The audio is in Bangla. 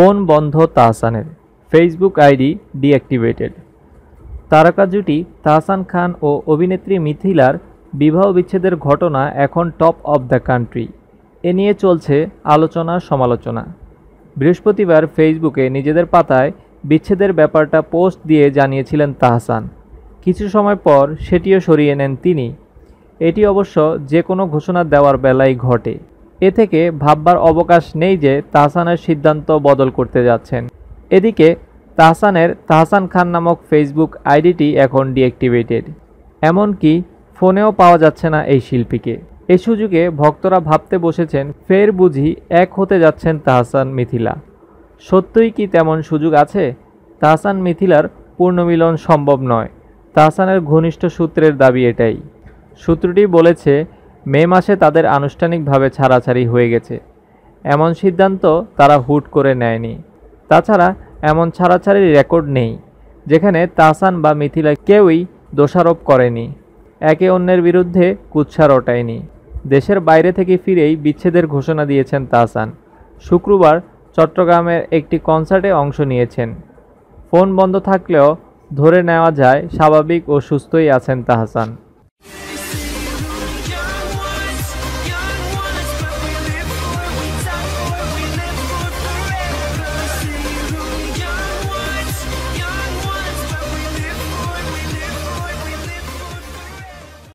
ফোন বন্ধ তাহসানের ফেসবুক আইডি ডিঅ্যাক্টিভেটেড তারকা জুটি তাহসান খান ও অভিনেত্রী মিথিলার বিবাহ বিচ্ছেদের ঘটনা এখন টপ অব দ্য কান্ট্রি এ নিয়ে চলছে আলোচনা সমালোচনা বৃহস্পতিবার ফেসবুকে নিজেদের পাতায় বিচ্ছেদের ব্যাপারটা পোস্ট দিয়ে জানিয়েছিলেন তাহসান কিছু সময় পর সেটিও সরিয়ে নেন তিনি এটি অবশ্য যে কোনো ঘোষণা দেওয়ার বেলায় ঘটে এ থেকে ভাববার অবকাশ নেই যে তাহসানের সিদ্ধান্ত বদল করতে যাচ্ছেন এদিকে তাহসানের তাহসান খান নামক ফেসবুক আইডিটি এখন ডিঅ্যাক্টিভেটেড এমনকি ফোনেও পাওয়া যাচ্ছে না এই শিল্পীকে এ সুযোগে ভক্তরা ভাবতে বসেছেন ফের বুঝি এক হতে যাচ্ছেন তাহসান মিথিলা সত্যই কি তেমন সুযোগ আছে তাহসান মিথিলার পূর্ণমিলন সম্ভব নয় তাহসানের ঘনিষ্ঠ সূত্রের দাবি এটাই সূত্রটি বলেছে মে মাসে তাদের আনুষ্ঠানিকভাবে ছাড়াছাড়ি হয়ে গেছে এমন সিদ্ধান্ত তারা হুট করে নেয়নি তাছাড়া এমন ছাড়াছাড়ির রেকর্ড নেই যেখানে তাসান বা মিথিলা কেউই দোষারোপ করেনি একে অন্যের বিরুদ্ধে কুৎসা রটায়নি দেশের বাইরে থেকে ফিরেই বিচ্ছেদের ঘোষণা দিয়েছেন তাসান শুক্রবার চট্টগ্রামের একটি কনসার্টে অংশ নিয়েছেন ফোন বন্ধ থাকলেও ধরে নেওয়া যায় স্বাভাবিক ও সুস্থই আছেন তাহসান